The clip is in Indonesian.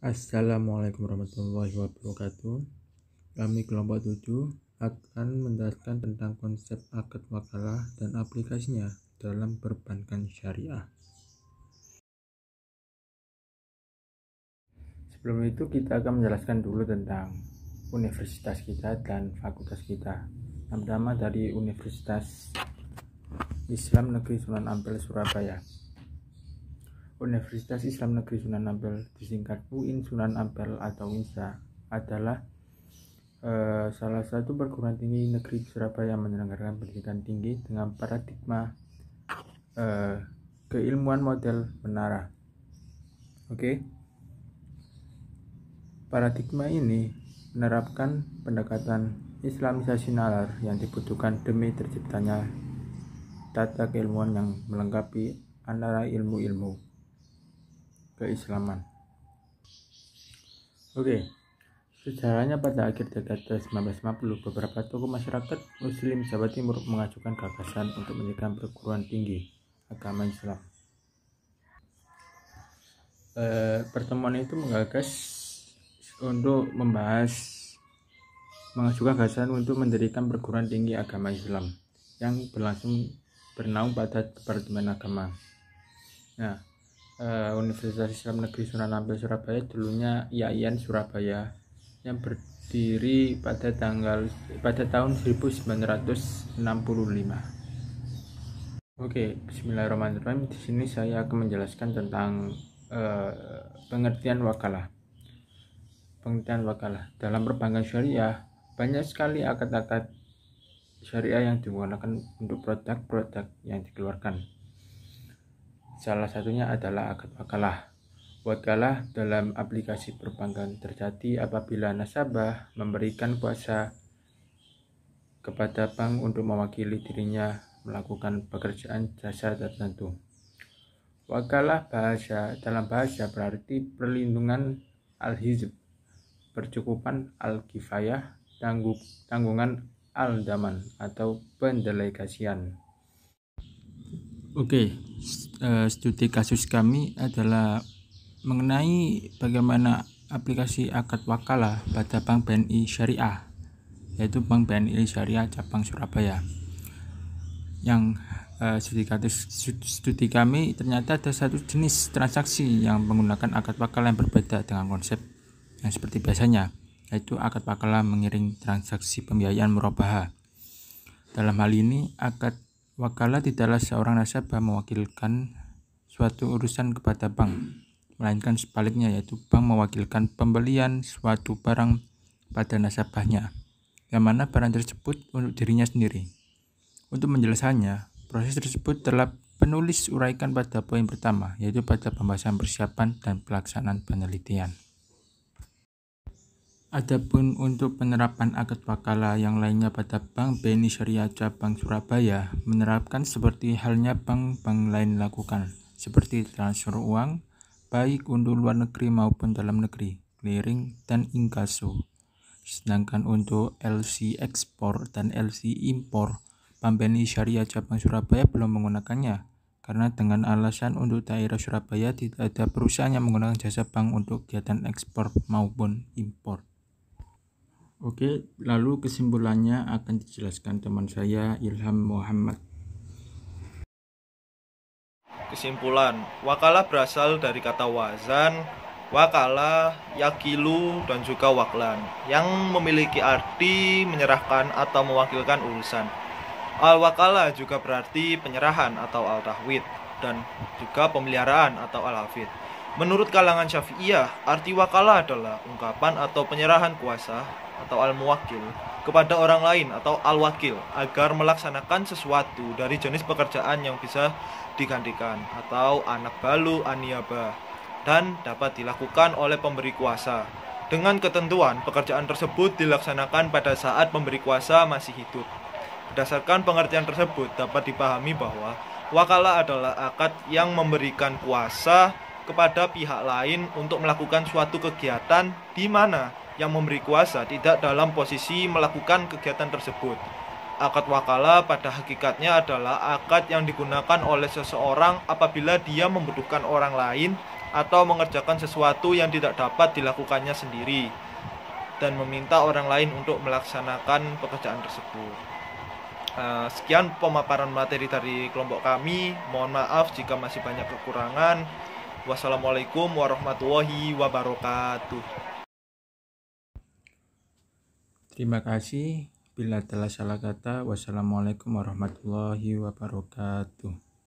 Assalamualaikum warahmatullahi wabarakatuh. Kami kelompok 7 akan menjelaskan tentang konsep akad wakalah dan aplikasinya dalam perbankan syariah. Sebelum itu kita akan menjelaskan dulu tentang universitas kita dan fakultas kita. Pertama dari Universitas Islam Negeri Sunan Ampel Surabaya. Universitas Islam Negeri Sunan Ampel disingkat UIN Sunan Ampel atau UNSA adalah eh, salah satu perguruan tinggi negeri Surabaya yang menyelenggarakan pendidikan tinggi dengan paradigma eh, keilmuan model menara. Oke. Paradigma ini menerapkan pendekatan Islamisasi nalar yang dibutuhkan demi terciptanya tata keilmuan yang melengkapi antara ilmu-ilmu keislaman. Oke, sejarahnya pada akhir dekade 1950, beberapa tokoh masyarakat muslim Jawa Timur mengajukan gagasan untuk mendirikan perguruan tinggi agama Islam. E, pertemuan itu menggagas untuk membahas mengajukan gagasan untuk mendirikan perguruan tinggi agama Islam yang berlangsung bernaung pada Departemen Agama. Nah, uh, Universitas Islam Negeri Sunan Ampel Surabaya dulunya IAIN Surabaya yang berdiri pada tanggal pada tahun 1965. Oke, bismillahirrahmanirrahim. Di sini saya akan menjelaskan tentang uh, pengertian wakalah. Pengertian wakalah dalam perbankan syariah banyak sekali akad-akad syariah yang digunakan untuk produk-produk yang dikeluarkan Salah satunya adalah akad wakalah. Wakalah dalam aplikasi perbankan terjadi apabila nasabah memberikan kuasa kepada bank untuk mewakili dirinya melakukan pekerjaan jasa tertentu. Wakalah bahasa dalam bahasa berarti perlindungan al-hizb, percukupan al-kifayah, tanggung, tanggungan al-daman atau pendelegasian. Oke, okay. Eh, studi kasus kami adalah mengenai bagaimana aplikasi akad wakalah pada Bank BNI Syariah, yaitu Bank BNI Syariah Cabang Surabaya. Yang uh, studi, kasus, studi kami ternyata ada satu jenis transaksi yang menggunakan akad wakalah yang berbeda dengan konsep yang seperti biasanya, yaitu akad wakalah mengiring transaksi pembiayaan murabaha. Dalam hal ini, akad Wakala tidaklah seorang nasabah mewakilkan suatu urusan kepada bank, melainkan sebaliknya yaitu bank mewakilkan pembelian suatu barang pada nasabahnya, yang mana barang tersebut untuk dirinya sendiri. Untuk menjelaskannya, proses tersebut telah penulis uraikan pada poin pertama, yaitu pada pembahasan persiapan dan pelaksanaan penelitian. Adapun untuk penerapan akad wakala yang lainnya pada Bank Beni Syariah Cabang Surabaya menerapkan seperti halnya bank-bank lain lakukan, seperti transfer uang, baik untuk luar negeri maupun dalam negeri, clearing, dan inkaso. Sedangkan untuk LC ekspor dan LC impor, Bank Beni Syariah Cabang Surabaya belum menggunakannya, karena dengan alasan untuk daerah Surabaya tidak ada perusahaan yang menggunakan jasa bank untuk kegiatan ekspor maupun impor. Oke, lalu kesimpulannya akan dijelaskan teman saya Ilham Muhammad. Kesimpulan, wakalah berasal dari kata wazan, Wakalah yakilu, dan juga waklan yang memiliki arti menyerahkan atau mewakilkan urusan. al wakalah juga berarti penyerahan atau al-tahwid dan juga pemeliharaan atau al-hafid. Menurut kalangan Syafi'iyah, arti wakalah adalah ungkapan atau penyerahan kuasa atau al-muwakil kepada orang lain atau al-wakil agar melaksanakan sesuatu dari jenis pekerjaan yang bisa digantikan atau anak balu aniaba dan dapat dilakukan oleh pemberi kuasa dengan ketentuan pekerjaan tersebut dilaksanakan pada saat pemberi kuasa masih hidup. Berdasarkan pengertian tersebut dapat dipahami bahwa wakala adalah akad yang memberikan kuasa kepada pihak lain untuk melakukan suatu kegiatan di mana yang memberi kuasa tidak dalam posisi melakukan kegiatan tersebut. Akad wakala pada hakikatnya adalah akad yang digunakan oleh seseorang apabila dia membutuhkan orang lain atau mengerjakan sesuatu yang tidak dapat dilakukannya sendiri dan meminta orang lain untuk melaksanakan pekerjaan tersebut. Eh, sekian pemaparan materi dari kelompok kami. Mohon maaf jika masih banyak kekurangan. Wassalamualaikum warahmatullahi wabarakatuh. Terima kasih. Bila telah salah kata, wassalamualaikum warahmatullahi wabarakatuh.